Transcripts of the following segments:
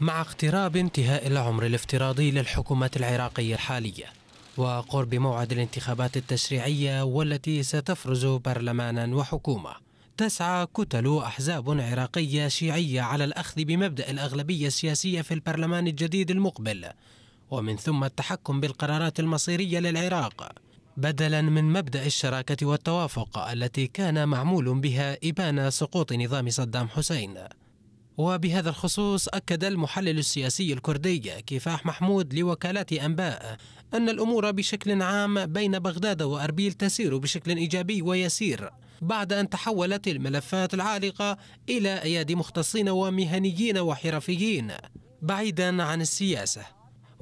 مع اقتراب انتهاء العمر الافتراضي للحكومة العراقية الحالية وقرب موعد الانتخابات التشريعية والتي ستفرز برلمانا وحكومة تسعى كتل أحزاب عراقية شيعية على الأخذ بمبدأ الأغلبية السياسية في البرلمان الجديد المقبل ومن ثم التحكم بالقرارات المصيرية للعراق بدلا من مبدأ الشراكة والتوافق التي كان معمول بها إبان سقوط نظام صدام حسين وبهذا الخصوص أكد المحلل السياسي الكردي كفاح محمود لوكالة أنباء أن الأمور بشكل عام بين بغداد وأربيل تسير بشكل إيجابي ويسير بعد أن تحولت الملفات العالقة إلى أيادي مختصين ومهنيين وحرفيين بعيدا عن السياسة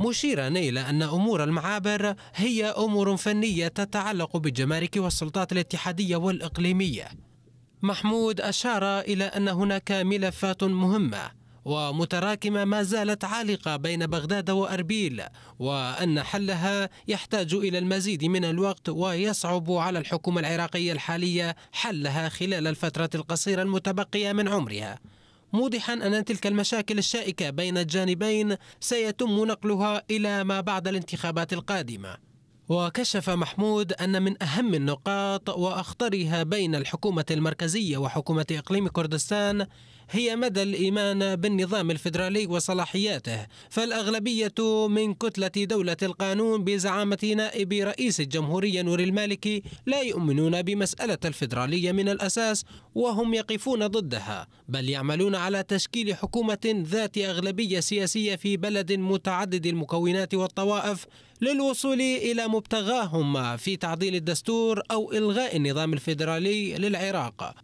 مشيرا إلى أن أمور المعابر هي أمور فنية تتعلق بالجمارك والسلطات الاتحادية والإقليمية محمود أشار إلى أن هناك ملفات مهمة ومتراكمة ما زالت عالقة بين بغداد وأربيل وأن حلها يحتاج إلى المزيد من الوقت ويصعب على الحكومة العراقية الحالية حلها خلال الفترة القصيرة المتبقية من عمرها موضحا أن تلك المشاكل الشائكة بين الجانبين سيتم نقلها إلى ما بعد الانتخابات القادمة وكشف محمود أن من أهم النقاط وأخطرها بين الحكومة المركزية وحكومة إقليم كردستان هي مدى الإيمان بالنظام الفيدرالي وصلاحياته فالأغلبية من كتلة دولة القانون بزعامة نائب رئيس الجمهورية نور المالكي لا يؤمنون بمسألة الفيدرالية من الأساس وهم يقفون ضدها بل يعملون على تشكيل حكومة ذات أغلبية سياسية في بلد متعدد المكونات والطوائف للوصول إلى مبتغاهم في تعديل الدستور أو إلغاء النظام الفيدرالي للعراق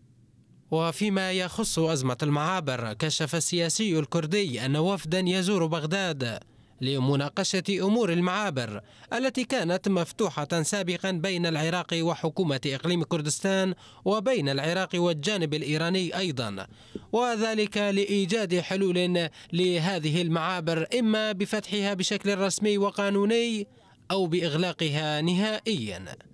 وفيما يخص أزمة المعابر كشف السياسي الكردي أن وفدا يزور بغداد لمناقشة أمور المعابر التي كانت مفتوحة سابقا بين العراق وحكومة إقليم كردستان وبين العراق والجانب الإيراني أيضا وذلك لإيجاد حلول لهذه المعابر إما بفتحها بشكل رسمي وقانوني أو بإغلاقها نهائياً